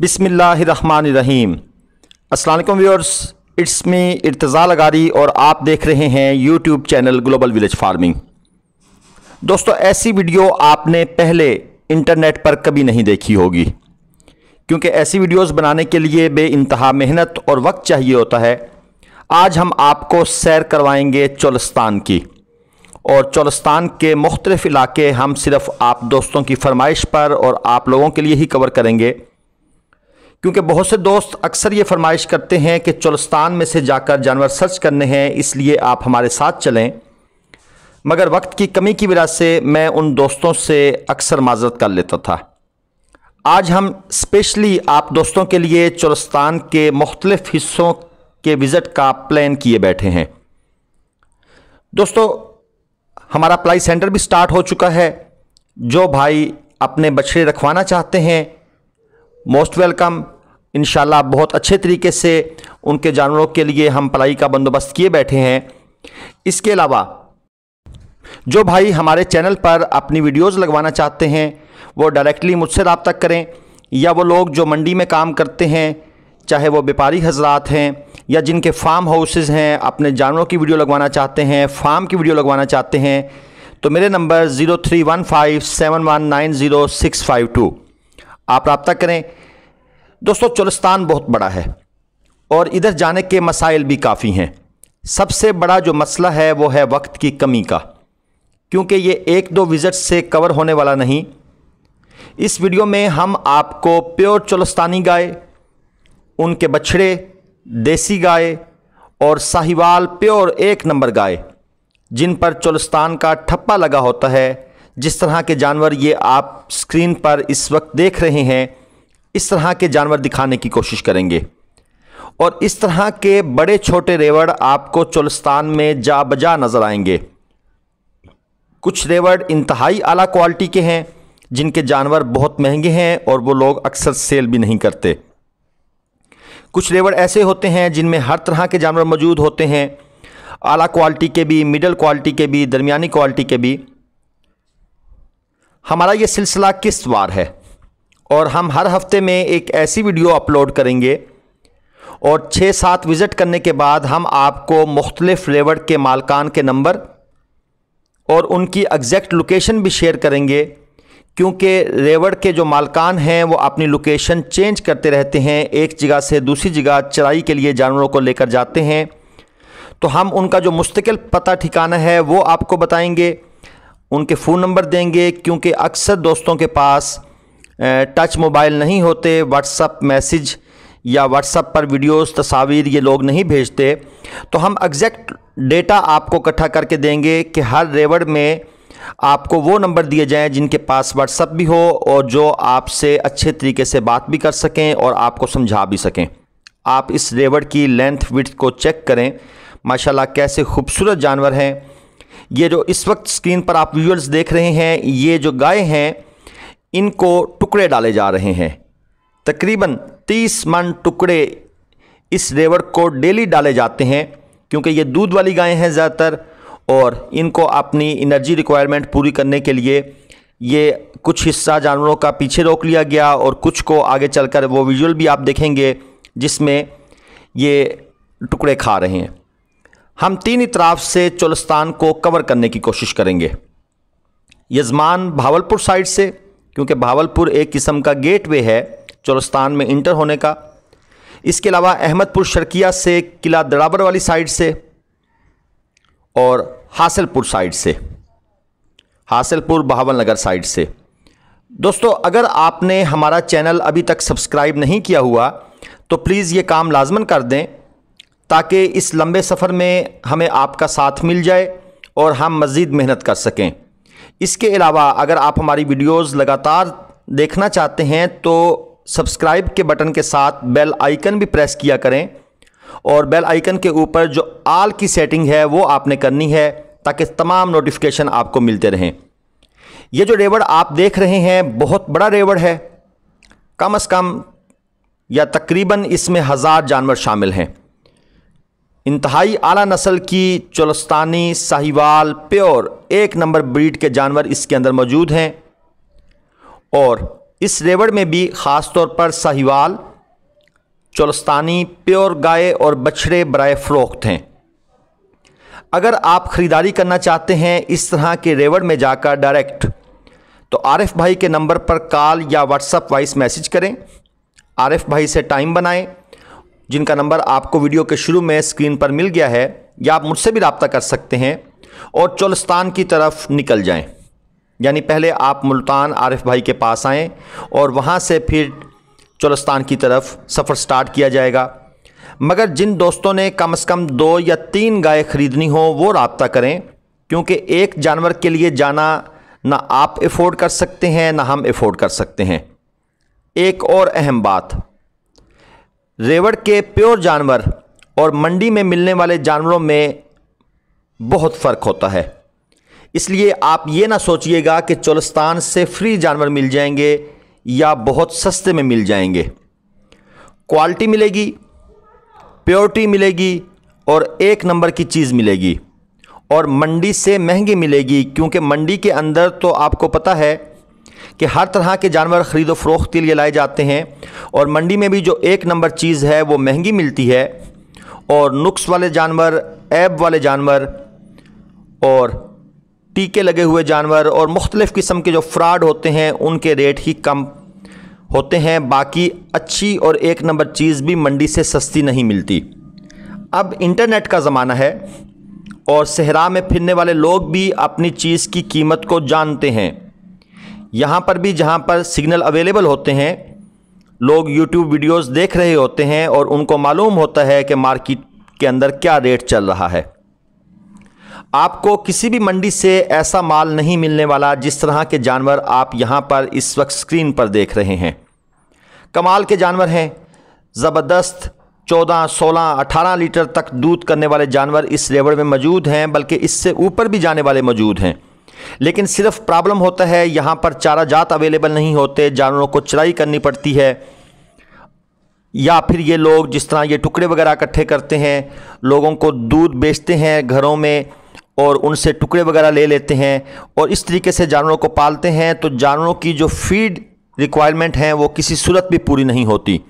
बिसमीम् असलम viewers it's me Irtaza लगारी और आप देख रहे हैं YouTube channel Global Village Farming दोस्तों ऐसी वीडियो आपने पहले इंटरनेट पर कभी नहीं देखी होगी क्योंकि ऐसी वीडियोस बनाने के लिए बे इंतहा मेहनत और वक्त चाहिए होता है आज हम आपको सैर करवाएंगे चौलस्तान की और चौलस्तान के मुख्तलिफ़ इलाके हम सिर्फ़ आप दोस्तों की फरमाइश पर और आप लोगों के लिए ही कवर करेंगे क्योंकि बहुत से दोस्त अक्सर ये फरमाइश करते हैं कि चुलस्तान में से जाकर जानवर सर्च करने हैं इसलिए आप हमारे साथ चलें मगर वक्त की कमी की वजह से मैं उन दोस्तों से अक्सर माजरत कर लेता था आज हम स्पेशली आप दोस्तों के लिए चुलस्तान के मुख्तलिफ़ हिस्सों के विज़िट का प्लान किए बैठे हैं दोस्तों हमारा प्लाई सेंटर भी स्टार्ट हो चुका है जो भाई अपने बछड़े रखवाना चाहते हैं मोस्ट वेलकम इन बहुत अच्छे तरीके से उनके जानवरों के लिए हम पलाई का बंदोबस्त किए बैठे हैं इसके अलावा जो भाई हमारे चैनल पर अपनी वीडियोस लगवाना चाहते हैं वो डायरेक्टली मुझसे रबता करें या वो लोग जो मंडी में काम करते हैं चाहे वो व्यापारी हजरात हैं या जिनके फार्म हाउसेज़ हैं अपने जानवरों की वीडियो लगवाना चाहते हैं फार्म की वीडियो लगवाना चाहते हैं तो मेरे number zero three one five seven one nine zero six five two आप रबता करें दोस्तों चुलस्तान बहुत बड़ा है और इधर जाने के मसाइल भी काफ़ी हैं सबसे बड़ा जो मसला है वो है वक्त की कमी का क्योंकि ये एक दो विज़िट से कवर होने वाला नहीं इस वीडियो में हम आपको प्योर चुलस्तानी गाय उनके बछड़े देसी गाय और साहिवाल प्योर एक नंबर गाय जिन पर चुलस्तान का ठप्पा लगा होता है जिस तरह के जानवर ये आप स्क्रीन पर इस वक्त देख रहे हैं इस तरह के जानवर दिखाने की कोशिश करेंगे और इस तरह के बड़े छोटे रेवड़ आपको चुलस्तान में जा बजा नज़र आएंगे कुछ रेवड़ इंतहाई आला क्वालिटी के हैं जिनके जानवर बहुत महंगे हैं और वो लोग अक्सर सेल भी नहीं करते कुछ रेवड़ ऐसे होते हैं जिनमें हर तरह के जानवर मौजूद होते हैं आला क्वालिटी के भी मिडल क्वालिटी के भी दरमिया क्वालिटी के भी हमारा ये सिलसिला वार है और हम हर हफ्ते में एक ऐसी वीडियो अपलोड करेंगे और छः सात विज़िट करने के बाद हम आपको मुख्तलिफ़ फ्लेवर के मालकान के नंबर और उनकी एग्जैक्ट लोकेशन भी शेयर करेंगे क्योंकि रेवड़ के जो मालकान हैं वो अपनी लोकेशन चेंज करते रहते हैं एक जगह से दूसरी जगह चराई के लिए जानवरों को लेकर जाते हैं तो हम उनका जो मुस्तकिल पता ठिकाना है वो आपको बताएंगे उनके फ़ोन नंबर देंगे क्योंकि अक्सर दोस्तों के पास टच मोबाइल नहीं होते व्हाट्सअप मैसेज या व्हाट्सअप पर वीडियोस तस्वीर ये लोग नहीं भेजते तो हम एग्जैक्ट डेटा आपको इकट्ठा करके देंगे कि हर रेवड़ में आपको वो नंबर दिए जाएं जिनके पास व्हाट्सअप भी हो और जो आपसे अच्छे तरीके से बात भी कर सकें और आपको समझा भी सकें आप इस रेवड़ की लेंथ विथ को चेक करें माशाल्लाह कैसे खूबसूरत जानवर हैं ये जो इस वक्त स्क्रीन पर आप व्यूअर्स देख रहे हैं ये जो गाय हैं इनको टुकड़े डाले जा रहे हैं तकरीबन तीस मन टुकड़े इस रेवड़ को डेली डाले जाते हैं क्योंकि ये दूध वाली गायें हैं ज़्यादातर और इनको अपनी एनर्जी रिक्वायरमेंट पूरी करने के लिए ये कुछ हिस्सा जानवरों का पीछे रोक लिया गया और कुछ को आगे चलकर वो विजुअल भी आप देखेंगे जिसमें ये टुकड़े खा रहे हैं हम तीन इतराफ से चोलस्तान को कवर करने की कोशिश करेंगे यजमान भावलपुर साइड से क्योंकि भावलपुर एक किस्म का गेटवे है चोलस्तान में इंटर होने का इसके अलावा अहमदपुर शर्किया से किला दड़ाबर वाली साइड से और हासिलपुर साइड से हासिलपुर बहावल नगर साइड से दोस्तों अगर आपने हमारा चैनल अभी तक सब्सक्राइब नहीं किया हुआ तो प्लीज़ ये काम लाजमन कर दें ताकि इस लंबे सफ़र में हमें आपका साथ मिल जाए और हम मज़ीद मेहनत कर सकें इसके अलावा अगर आप हमारी वीडियोस लगातार देखना चाहते हैं तो सब्सक्राइब के बटन के साथ बेल आइकन भी प्रेस किया करें और बेल आइकन के ऊपर जो आल की सेटिंग है वो आपने करनी है ताकि तमाम नोटिफिकेशन आपको मिलते रहें ये जो रेवड़ आप देख रहे हैं बहुत बड़ा रेवड़ है कम अज़ कम या तकरीबन इसमें हज़ार जानवर शामिल हैं इंतहाई आला नस्ल की चोलस्तानी साहिवाल प्योर एक नंबर ब्रीड के जानवर इसके अंदर मौजूद हैं और इस रेवड़ में भी ख़ास तौर पर साहिवाल चोलस्तानी प्योर गाय और बछड़े बरए फ़रोख्त हैं अगर आप ख़रीदारी करना चाहते हैं इस तरह के रेवड़ में जाकर डायरेक्ट तो आरिफ भाई के नंबर पर कॉल या व्हाट्सअप वॉइस मैसेज करें आरिफ भाई से टाइम बनाएं जिनका नंबर आपको वीडियो के शुरू में स्क्रीन पर मिल गया है या आप मुझसे भी रबता कर सकते हैं और चौलस्तान की तरफ निकल जाएं यानी पहले आप मुल्तान आरिफ भाई के पास आएँ और वहाँ से फिर चौलस्तान की तरफ सफ़र स्टार्ट किया जाएगा मगर जिन दोस्तों ने कम से कम दो या तीन गाय ख़रीदनी हो वो रबता करें क्योंकि एक जानवर के लिए जाना ना आप अफोर्ड कर सकते हैं ना हम अफोर्ड कर सकते हैं एक और अहम बात रेवड़ के प्योर जानवर और मंडी में मिलने वाले जानवरों में बहुत फ़र्क होता है इसलिए आप ये ना सोचिएगा कि चोलस्तान से फ्री जानवर मिल जाएंगे या बहुत सस्ते में मिल जाएंगे क्वालिटी मिलेगी प्योरिटी मिलेगी और एक नंबर की चीज़ मिलेगी और मंडी से महंगी मिलेगी क्योंकि मंडी के अंदर तो आपको पता है कि हर तरह के जानवर ख़रीद फ़रोख्त के लिए लाए जाते हैं और मंडी में भी जो एक नंबर चीज़ है वो महंगी मिलती है और नुक्स वाले जानवर ऐब वाले जानवर और टीके लगे हुए जानवर और मुख्तलिफ़ किस्म के जो फ्रॉड होते हैं उनके रेट ही कम होते हैं बाकी अच्छी और एक नंबर चीज़ भी मंडी से सस्ती नहीं मिलती अब इंटरनेट का ज़माना है और सहरा में फिरने वाले लोग भी अपनी चीज़ की कीमत को जानते हैं यहाँ पर भी जहाँ पर सिग्नल अवेलेबल होते हैं लोग यूट्यूब वीडियोस देख रहे होते हैं और उनको मालूम होता है कि मार्केट के अंदर क्या रेट चल रहा है आपको किसी भी मंडी से ऐसा माल नहीं मिलने वाला जिस तरह के जानवर आप यहाँ पर इस वक्त स्क्रीन पर देख रहे हैं कमाल के जानवर हैं ज़बरदस्त 14, 16, 18 लीटर तक दूध करने वाले जानवर इस रेवड़ में मौजूद हैं बल्कि इससे ऊपर भी जाने वाले मौजूद हैं लेकिन सिर्फ प्रॉब्लम होता है यहाँ पर चारा जात अवेलेबल नहीं होते जानवरों को चराई करनी पड़ती है या फिर ये लोग जिस तरह ये टुकड़े वगैरह इकट्ठे करते हैं लोगों को दूध बेचते हैं घरों में और उनसे टुकड़े वगैरह ले लेते हैं और इस तरीके से जानवरों को पालते हैं तो जानवरों की जो फीड रिक्वायरमेंट हैं वो किसी सूरत भी पूरी नहीं होती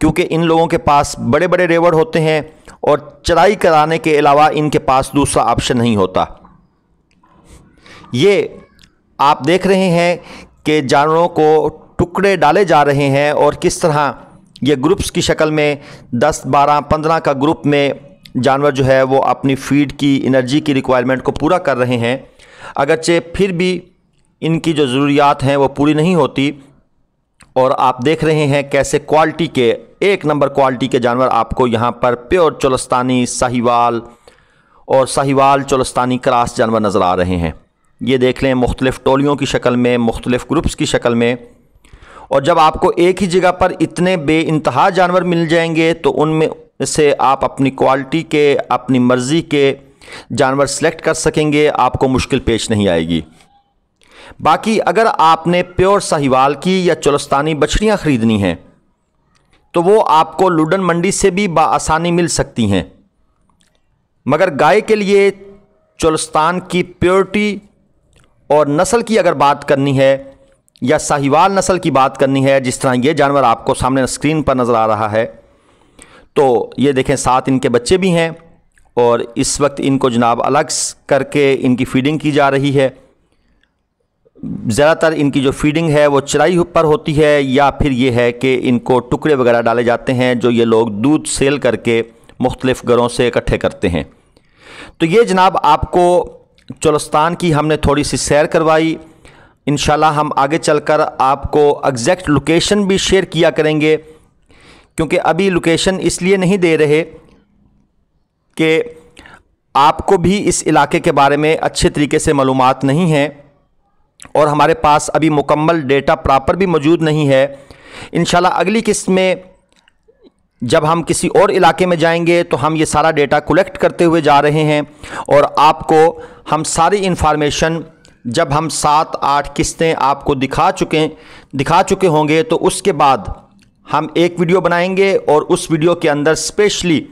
क्योंकि इन लोगों के पास बड़े बड़े रेवड़ होते हैं और चराई कराने के अलावा इनके पास दूसरा ऑप्शन नहीं होता ये आप देख रहे हैं कि जानवरों को टुकड़े डाले जा रहे हैं और किस तरह ये ग्रुप्स की शक्ल में 10, 12, 15 का ग्रुप में जानवर जो है वो अपनी फीड की एनर्जी की रिक्वायरमेंट को पूरा कर रहे हैं अगरचे फिर भी इनकी जो ज़रूरियात हैं वो पूरी नहीं होती और आप देख रहे हैं कैसे क्वालिटी के एक नंबर क्वालिटी के जानवर आपको यहाँ पर प्योर चोलस्तानी साहिवाल और साहिवाल चोलस्तानी क्रास जानवर नज़र आ रहे हैं ये देख लें मुख्तलिफ़ टोलियों की शक्ल में मुख्तलिफ़ ग्रुप्स की शक्ल में और जब आपको एक ही जगह पर इतने बे इंतहा जानवर मिल जाएंगे तो उनमें से आप अपनी क्वालिटी के अपनी मर्ज़ी के जानवर सेलेक्ट कर सकेंगे आपको मुश्किल पेश नहीं आएगी बाकी अगर आपने प्योर साहिवाल की या चुलस्तानी बछड़ियाँ ख़रीदनी हैं तो वो आपको लुडन मंडी से भी बसानी मिल सकती हैं मगर गाय के लिए चुलस्तान की प्योरिटी और नस्ल की अगर बात करनी है या साहिवाल नस्ल की बात करनी है जिस तरह ये जानवर आपको सामने स्क्रीन पर नज़र आ रहा है तो ये देखें सात इनके बच्चे भी हैं और इस वक्त इनको जनाब अलग करके इनकी फीडिंग की जा रही है ज़्यादातर इनकी जो फीडिंग है वो चराई पर होती है या फिर ये है कि इनको टुकड़े वगैरह डाले जाते हैं जो ये लोग दूध सेल करके मुख्तलिफ़ घरों से इकट्ठे करते हैं तो ये जनाब आपको चोलस्तान की हमने थोड़ी सी सैर करवाई इन हम आगे चलकर आपको एग्जैक्ट लोकेशन भी शेयर किया करेंगे क्योंकि अभी लोकेशन इसलिए नहीं दे रहे कि आपको भी इस इलाके के बारे में अच्छे तरीके से मालूम नहीं है और हमारे पास अभी मुकम्मल डेटा प्रॉपर भी मौजूद नहीं है इन अगली किस्त में जब हम किसी और इलाके में जाएंगे तो हम ये सारा डेटा कलेक्ट करते हुए जा रहे हैं और आपको हम सारी इन्फॉर्मेशन जब हम सात आठ किस्तें आपको दिखा चुके दिखा चुके होंगे तो उसके बाद हम एक वीडियो बनाएंगे और उस वीडियो के अंदर स्पेशली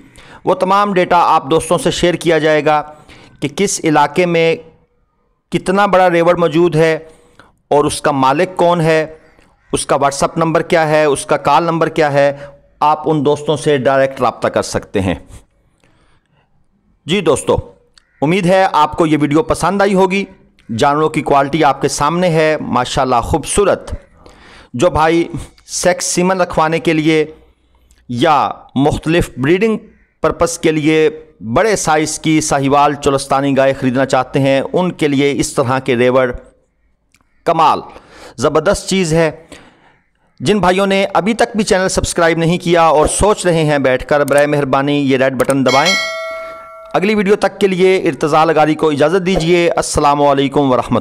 वो तमाम डेटा आप दोस्तों से शेयर किया जाएगा कि किस इलाके में कितना बड़ा रेवड़ मौजूद है और उसका मालिक कौन है उसका व्हाट्सअप नंबर क्या है उसका कॉल नंबर क्या है आप उन दोस्तों से डायरेक्ट रबता कर सकते हैं जी दोस्तों उम्मीद है आपको ये वीडियो पसंद आई होगी जानवरों की क्वालिटी आपके सामने है माशाल्लाह खूबसूरत जो भाई सेक्स सीमन रखवाने के लिए या मुख्तलिफ ब्रीडिंग पर्पस के लिए बड़े साइज़ की साहिवाल चुलस्तानी गाय ख़रीदना चाहते हैं उनके लिए इस तरह के रेवर कमाल ज़बरदस्त चीज़ है जिन भाइयों ने अभी तक भी चैनल सब्सक्राइब नहीं किया और सोच रहे हैं बैठकर बर मेहरबानी ये रेड बटन दबाएं अगली वीडियो तक के लिए इर्तज़ाल लगारी को इजाज़त दीजिए असलकम वरहमत